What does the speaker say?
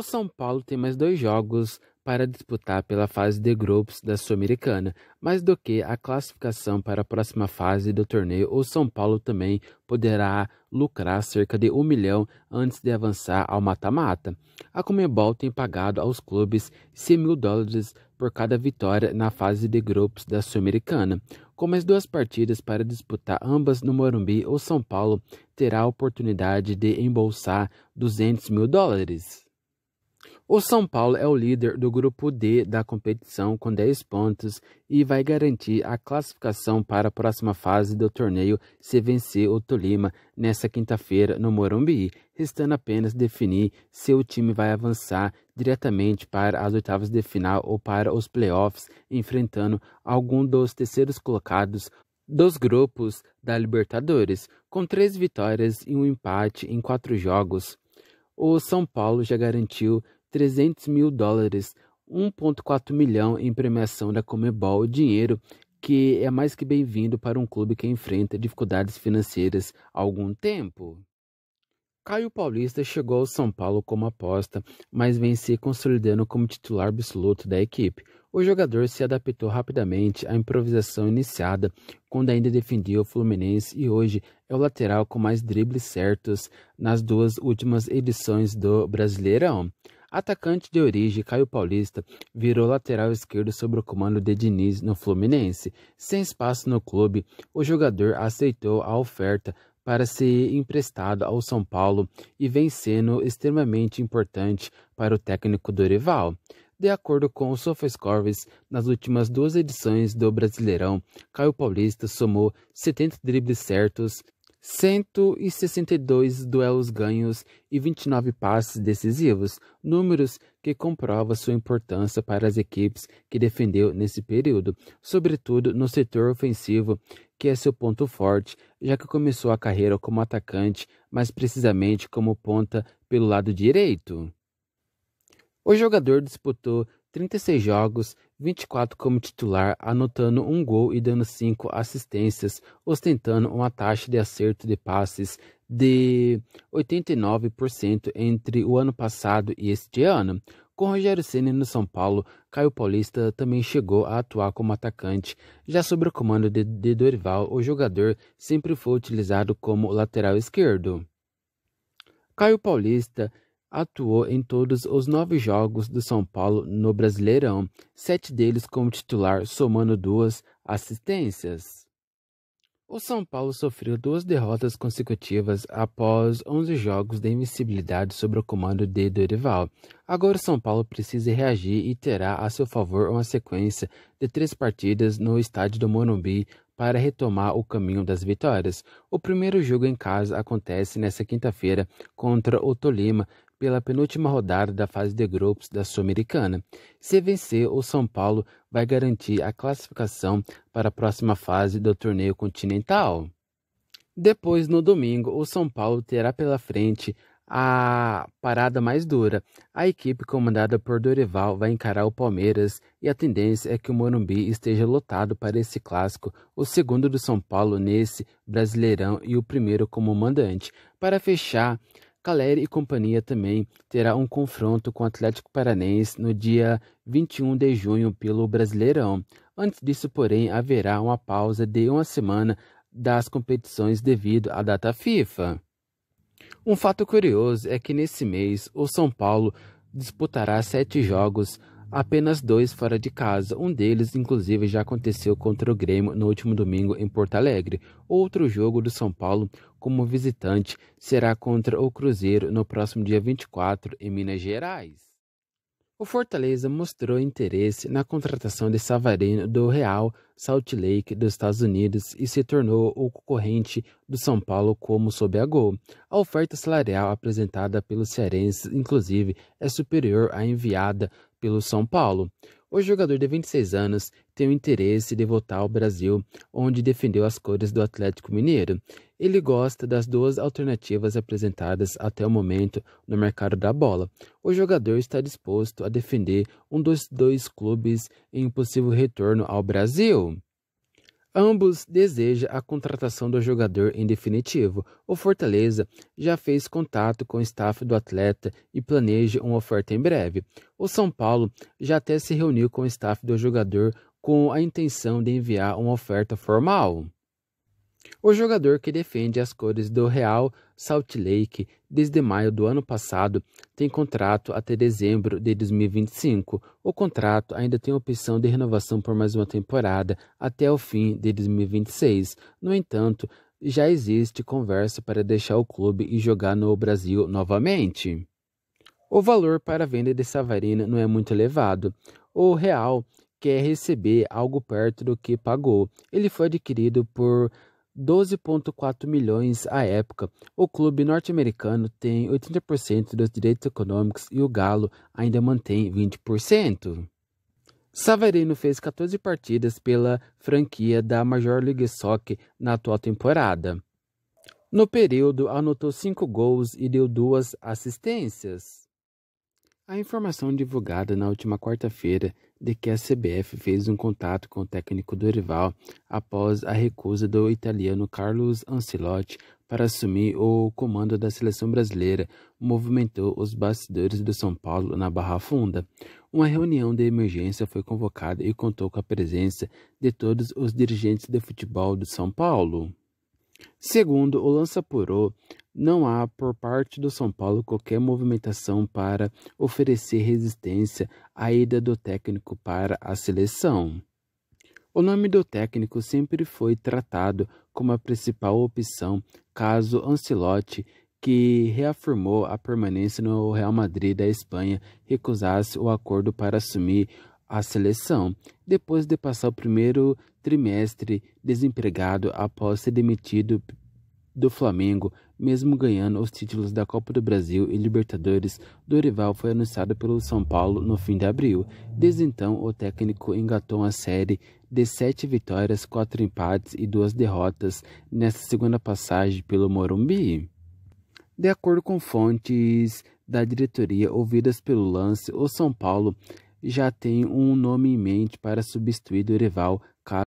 O São Paulo tem mais dois jogos para disputar pela fase de grupos da Sul-Americana, mais do que a classificação para a próxima fase do torneio, o São Paulo também poderá lucrar cerca de um milhão antes de avançar ao mata-mata. A Comebol tem pagado aos clubes 100 mil dólares por cada vitória na fase de grupos da Sul-Americana. Com mais duas partidas para disputar ambas no Morumbi, o São Paulo terá a oportunidade de embolsar 200 mil dólares. O São Paulo é o líder do grupo D da competição com 10 pontos e vai garantir a classificação para a próxima fase do torneio se vencer o Tolima nesta quinta-feira no Morumbi, restando apenas definir se o time vai avançar diretamente para as oitavas de final ou para os playoffs, enfrentando algum dos terceiros colocados dos grupos da Libertadores, com três vitórias e um empate em quatro jogos. O São Paulo já garantiu 300 mil dólares, 1,4 milhão em premiação da Comebol, dinheiro que é mais que bem-vindo para um clube que enfrenta dificuldades financeiras há algum tempo. Caio Paulista chegou ao São Paulo como aposta, mas vem se consolidando como titular absoluto da equipe. O jogador se adaptou rapidamente à improvisação iniciada quando ainda defendia o Fluminense e hoje é o lateral com mais dribles certos nas duas últimas edições do Brasileirão. Atacante de origem, Caio Paulista virou lateral esquerdo sob o comando de Diniz no Fluminense. Sem espaço no clube, o jogador aceitou a oferta para ser emprestado ao São Paulo e vem sendo extremamente importante para o técnico Dorival. De acordo com o SofaScores, nas últimas duas edições do Brasileirão, Caio Paulista somou 70 dribles certos, 162 duelos ganhos e 29 passes decisivos, números que comprovam sua importância para as equipes que defendeu nesse período, sobretudo no setor ofensivo, que é seu ponto forte, já que começou a carreira como atacante, mas precisamente como ponta pelo lado direito. O jogador disputou 36 jogos, 24 como titular, anotando um gol e dando 5 assistências, ostentando uma taxa de acerto de passes de 89% entre o ano passado e este ano. Com Rogério Ceni no São Paulo, Caio Paulista também chegou a atuar como atacante. Já sob o comando de, de Dorival, o jogador sempre foi utilizado como lateral esquerdo. Caio Paulista atuou em todos os nove jogos do São Paulo no Brasileirão, sete deles como titular, somando duas assistências. O São Paulo sofreu duas derrotas consecutivas após 11 jogos de invencibilidade sob o comando de Dorival. Agora o São Paulo precisa reagir e terá a seu favor uma sequência de três partidas no estádio do Morumbi para retomar o caminho das vitórias. O primeiro jogo em casa acontece nesta quinta-feira contra o Tolima, pela penúltima rodada da fase de grupos da Sul-Americana. Se vencer, o São Paulo vai garantir a classificação para a próxima fase do torneio continental. Depois, no domingo, o São Paulo terá pela frente a parada mais dura. A equipe comandada por Dorival vai encarar o Palmeiras e a tendência é que o Morumbi esteja lotado para esse clássico, o segundo do São Paulo nesse Brasileirão e o primeiro como mandante. Para fechar Caleri e companhia também terá um confronto com o Atlético Paranense no dia 21 de junho pelo Brasileirão. Antes disso, porém, haverá uma pausa de uma semana das competições devido à data FIFA. Um fato curioso é que nesse mês o São Paulo disputará sete jogos apenas dois fora de casa. Um deles, inclusive, já aconteceu contra o Grêmio no último domingo em Porto Alegre. Outro jogo do São Paulo como visitante será contra o Cruzeiro no próximo dia 24 em Minas Gerais. O Fortaleza mostrou interesse na contratação de Savarino do Real Salt Lake dos Estados Unidos e se tornou o concorrente do São Paulo como sob a gol. A oferta salarial apresentada pelos cearenses, inclusive, é superior à enviada pelo São Paulo. O jogador de 26 anos tem o interesse de voltar ao Brasil, onde defendeu as cores do Atlético Mineiro. Ele gosta das duas alternativas apresentadas até o momento no mercado da bola. O jogador está disposto a defender um dos dois clubes em possível retorno ao Brasil. Ambos deseja a contratação do jogador em definitivo. O Fortaleza já fez contato com o staff do atleta e planeja uma oferta em breve. O São Paulo já até se reuniu com o staff do jogador com a intenção de enviar uma oferta formal. O jogador que defende as cores do Real Salt Lake, desde maio do ano passado, tem contrato até dezembro de 2025. O contrato ainda tem opção de renovação por mais uma temporada até o fim de 2026. No entanto, já existe conversa para deixar o clube e jogar no Brasil novamente. O valor para a venda de Savarino não é muito elevado. O Real quer receber algo perto do que pagou. Ele foi adquirido por 12,4 milhões à época. O clube norte-americano tem 80% dos direitos econômicos e o Galo ainda mantém 20%. Savarino fez 14 partidas pela franquia da Major League Soccer na atual temporada. No período, anotou 5 gols e deu duas assistências. A informação divulgada na última quarta-feira de que a CBF fez um contato com o técnico Dorival após a recusa do italiano Carlos Ancelotti para assumir o comando da seleção brasileira movimentou os bastidores do São Paulo na Barra Funda. Uma reunião de emergência foi convocada e contou com a presença de todos os dirigentes de futebol do São Paulo. Segundo o Lança Lançapurô, não há, por parte do São Paulo, qualquer movimentação para oferecer resistência à ida do técnico para a seleção. O nome do técnico sempre foi tratado como a principal opção caso Ancelotti, que reafirmou a permanência no Real Madrid da Espanha, recusasse o acordo para assumir a seleção, depois de passar o primeiro trimestre desempregado após ser demitido do Flamengo mesmo ganhando os títulos da Copa do Brasil e Libertadores, Dorival foi anunciado pelo São Paulo no fim de abril. Desde então, o técnico engatou uma série de sete vitórias, quatro empates e duas derrotas nesta segunda passagem pelo Morumbi. De acordo com fontes da diretoria ouvidas pelo lance, o São Paulo já tem um nome em mente para substituir Dorival